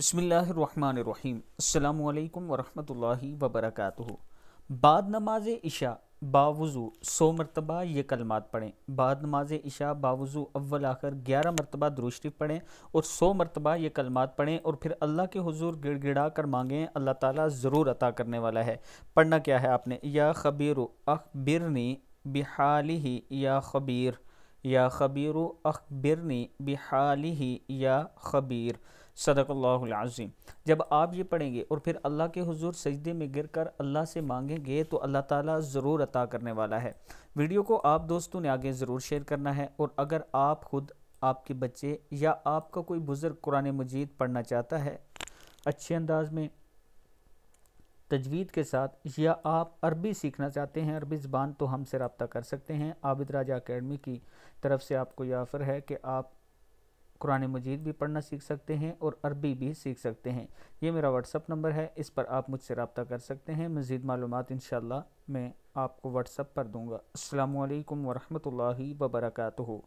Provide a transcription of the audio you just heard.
बसमीम् अल्लाम वरहमतुल्लाहि वबरकातुहु बाद नमाज इशा बावज़ू सौ मरतबा ये कलमात पढ़ें बाद नमाज इशा बावज़ू अव्वल आखिर ग्यारह मरतबा दुरुशरीफ पढ़ें और सौ मरतबा ये कलमात पढ़ें और फिर अल्लाह के हजूर गिड़ गिड़ा कर मांगें अल्लाह ताला ज़रूर अता करने वाला है पढ़ना क्या है आपने या खबीर अखबिरनी बिहाली ही या खबीर या खबीर अखबिरनी बिहाली ही या खबीर सदक़ल्लाज़ीम जब आप ये पढ़ेंगे और फिर अल्लाह के हुजूर सजदे में गिरकर अल्लाह से मांगेंगे तो अल्लाह ताला ज़रूर अता करने वाला है वीडियो को आप दोस्तों ने आगे ज़रूर शेयर करना है और अगर आप खुद आपके बच्चे या आपका कोई बुज़ुर्ग कुरान मजीद पढ़ना चाहता है अच्छे अंदाज में तजवीद के साथ या आप अरबी सीखना चाहते हैं अरबी ज़बान तो हमसे रबता कर सकते हैं आबिद राजा अकेडमी की तरफ से आपको यह ऑफ़र है कि आप कुरान मजीद भी पढ़ना सीख सकते हैं और अरबी भी सीख सकते हैं ये मेरा व्हाट्सअप नंबर है इस पर आप मुझसे रबता कर सकते हैं मज़ीद मालूम इन मैं आपको व्हाट्सअप पर दूँगा अल्लाम वरहमल वबरकू